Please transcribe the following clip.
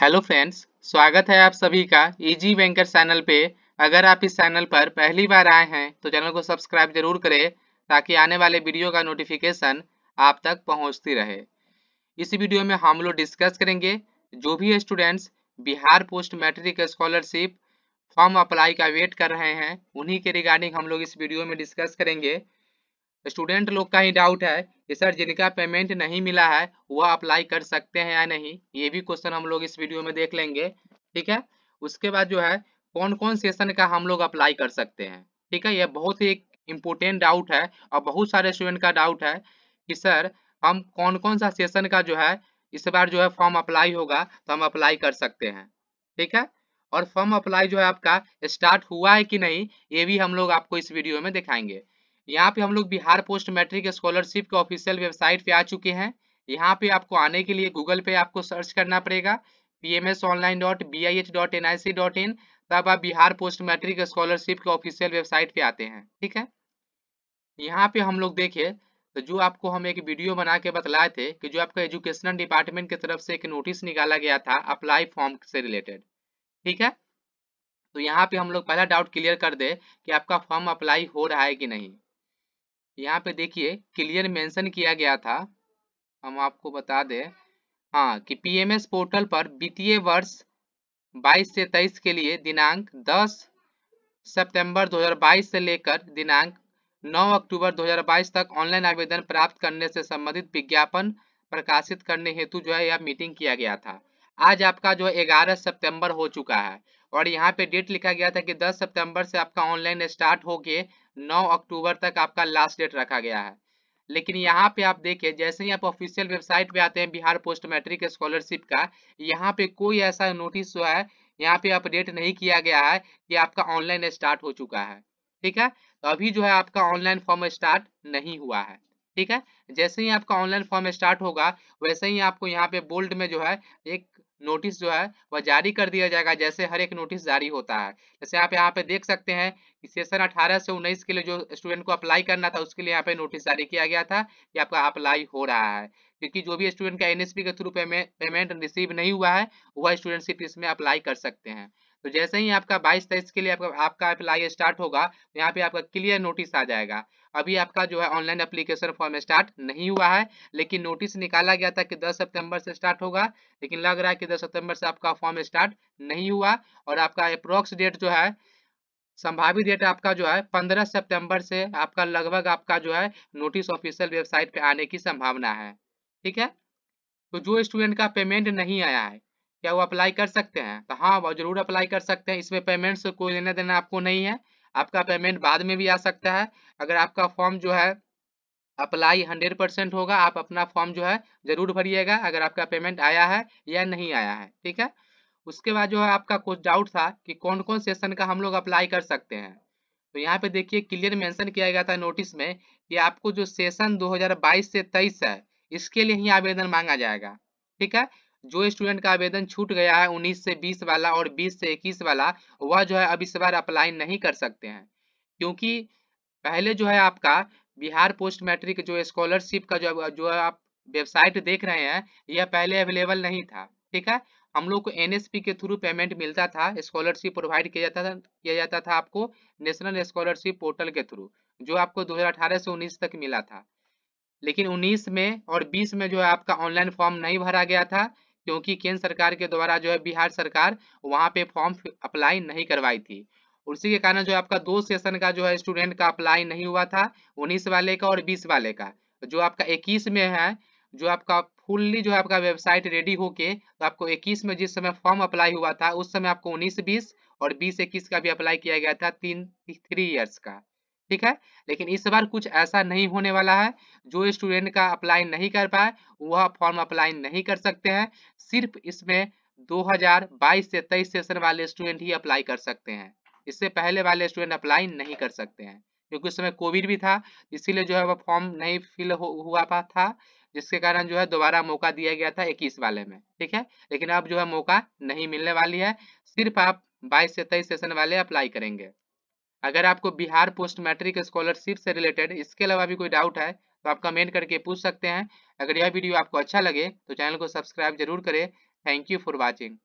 hello friends स्वागत है आप सभी का इजी बैंकर चैनल पे अगर आप इस चैनल पर पहली बार आए हैं तो चैनल को सब्सक्राइब जरूर करें ताकि आने वाले वीडियो का नोटिफिकेशन आप तक पहुंचती रहे इस वीडियो में हम लोग डिस्कस करेंगे जो भी students Bihar post matric scholarship form apply का वेट कर रहे हैं उन्हीं के रिगार्डिंग हम लोग इस वीडियो में डिस्कस करेंगे स्टूडेंट लोग का ही डाउट है कि सर जिनका पेमेंट नहीं मिला है वह अप्लाई कर सकते हैं या नहीं ये भी क्वेश्चन हम लोग इस वीडियो में देख लेंगे ठीक है उसके बाद जो है कौन कौन सेशन का हम लोग अप्लाई कर सकते हैं ठीक है यह बहुत ही इम्पोर्टेंट डाउट है और बहुत सारे स्टूडेंट का डाउट है कि सर हम कौन कौन सा सेशन का जो है इस बार जो है फॉर्म अप्लाई होगा तो हम अप्लाई कर सकते हैं ठीक है और फॉर्म अप्लाई जो है आपका स्टार्ट हुआ है कि नहीं ये भी हम लोग आपको इस वीडियो में दिखाएंगे यहाँ पे हम लोग बिहार पोस्ट मैट्रिक स्कॉलरशिप के ऑफिशियल वेबसाइट पे आ चुके हैं यहाँ पे आपको आने के लिए गूगल पे आपको सर्च करना पड़ेगा P M S online dot B I H dot N I C dot in तब आप बिहार पोस्ट मैट्रिक स्कॉलरशिप के ऑफिशियल वेबसाइट पे आते हैं ठीक है यहाँ पे हम लोग देखिए तो जो आपको हम एक वीडियो बना के बतलाए थे कि जो आपका एजुकेशनल डिपार्टमेंट की तरफ से एक नोटिस निकाला गया था अप्लाई फॉर्म से रिलेटेड ठीक है तो यहाँ पे हम लोग पहला डाउट क्लियर कर दे कि आपका फॉर्म अप्लाई हो रहा है कि नहीं यहाँ पे देखिए क्लियर मेंशन किया गया था हम आपको बता दें हाँ कि पीएमएस पोर्टल पर वित्तीय वर्ष 22 से 23 के लिए दिनांक 10 सितंबर 2022 से लेकर दिनांक 9 अक्टूबर 2022 तक ऑनलाइन आवेदन प्राप्त करने से संबंधित विज्ञापन प्रकाशित करने हेतु जो है यह मीटिंग किया गया था आज आपका जो है ग्यारह सितंबर हो चुका है और यहाँ पे डेट लिखा गया था कि 10 सितंबर से आपका ऑनलाइन स्टार्ट होके 9 अक्टूबर तक आपका लास्ट डेट रखा गया है लेकिन यहाँ पे आप देखिए जैसे ही आप ऑफिशियल वेबसाइट पे आते हैं बिहार पोस्ट मैट्रिक स्कॉलरशिप का यहाँ पे कोई ऐसा नोटिस जो है यहाँ पे अपडेट नहीं किया गया है कि आपका ऑनलाइन स्टार्ट हो चुका है ठीक है तो अभी जो है आपका ऑनलाइन फॉर्म स्टार्ट नहीं हुआ है ठीक है जैसे ही आपका ऑनलाइन फॉर्म स्टार्ट होगा वैसे ही आपको यहाँ पे बोल्ड में जो है एक नोटिस जो है वह जारी कर दिया जाएगा जैसे हर एक नोटिस जारी होता है जैसे आप यहाँ पे देख सकते हैं कि सेशन 18 से 19 के लिए जो स्टूडेंट को अप्लाई करना था उसके लिए यहाँ पे नोटिस जारी किया गया था कि आपका अप्लाई हो रहा है क्योंकि जो भी स्टूडेंट का एनएसपी के थ्रू पेमेंट रिसीव नहीं हुआ है वह स्टूडेंट सिर्फ इसमें अप्लाई कर सकते हैं तो जैसे ही आपका बाईस तेईस के लिए आपका आपका अप्लाई स्टार्ट होगा तो यहाँ पे आपका क्लियर नोटिस आ जाएगा अभी आपका जो है ऑनलाइन अप्लीकेशन फॉर्म स्टार्ट नहीं हुआ है लेकिन नोटिस निकाला गया था कि 10 सितंबर से स्टार्ट होगा लेकिन लग रहा है कि 10 सितंबर से आपका फॉर्म स्टार्ट नहीं हुआ और आपका अप्रोक्स डेट जो है संभावित डेट आपका जो है 15 सितंबर से आपका लगभग आपका जो है नोटिस ऑफिशियल वेबसाइट पे आने की संभावना है ठीक है तो जो स्टूडेंट का पेमेंट नहीं आया है क्या वो अप्लाई कर सकते हैं तो हाँ वो जरूर अप्लाई कर सकते हैं इसमें पेमेंट से कोई लेना देना आपको नहीं है आपका पेमेंट बाद में भी आ सकता है अगर आपका फॉर्म जो है अप्लाई हंड्रेड परसेंट होगा आप अपना फॉर्म जो है जरूर भरिएगा अगर आपका पेमेंट आया है या नहीं आया है ठीक है उसके बाद जो है आपका कुछ डाउट था कि कौन कौन सेशन का हम लोग अप्लाई कर सकते हैं तो यहाँ पे देखिए क्लियर मेंशन किया गया था नोटिस में कि आपको जो सेशन 2022 से 23 है इसके लिए ही आवेदन मांगा जाएगा ठीक है जो स्टूडेंट का आवेदन छूट गया है 19 से 20 वाला और 20 से 21 वाला वह जो है अब इस बार अप्लाई नहीं कर सकते हैं क्योंकि पहले जो है आपका बिहार पोस्ट मैट्रिक जो स्कॉलरशिप का जो जो आप वेबसाइट देख रहे हैं यह पहले अवेलेबल नहीं था ठीक है हम लोग को एनएसपी के थ्रू पेमेंट मिलता था स्कॉलरशिप प्रोवाइड किया जाता था किया जाता था आपको नेशनल स्कॉलरशिप पोर्टल के थ्रू जो आपको 2018 से 19 तक मिला था लेकिन 19 में और 20 में जो है आपका ऑनलाइन फॉर्म नहीं भरा गया था क्योंकि केंद्र सरकार के द्वारा जो है बिहार सरकार वहाँ पे फॉर्म अप्लाई नहीं करवाई थी उसी के कारण जो आपका दो सेशन का जो है स्टूडेंट का अप्लाई नहीं हुआ था उन्नीस वाले का और बीस वाले का जो आपका इक्कीस में है जो आपका फुल्ली जो है आपका वेबसाइट रेडी होके तो आपको इक्कीस में जिस समय फॉर्म अप्लाई हुआ था उस समय आपको उन्नीस बीस और बीस इक्कीस का भी अप्लाई किया गया था तीन थ्री ईयर्स का ठीक है लेकिन इस बार कुछ ऐसा नहीं होने वाला है जो स्टूडेंट का अप्लाई नहीं कर पाए वह फॉर्म अप्लाई नहीं कर सकते हैं सिर्फ इसमें 2022 से 23 सेशन वाले स्टूडेंट ही अप्लाई कर सकते हैं इससे पहले वाले स्टूडेंट अप्लाई नहीं कर सकते हैं क्योंकि उस समय कोविड भी था इसीलिए जो है वह फॉर्म नहीं फिल हो, हुआ था जिसके कारण जो है दोबारा मौका दिया गया था इक्कीस वाले में ठीक है लेकिन अब जो है मौका नहीं मिलने वाली है सिर्फ आप बाईस से तेईस सेशन वाले अप्लाई करेंगे अगर आपको बिहार पोस्ट मैट्रिक स्कॉलरशिप से रिलेटेड इसके अलावा भी कोई डाउट है तो आप कमेंट करके पूछ सकते हैं अगर यह वीडियो आपको अच्छा लगे तो चैनल को सब्सक्राइब जरूर करें थैंक यू फॉर वॉचिंग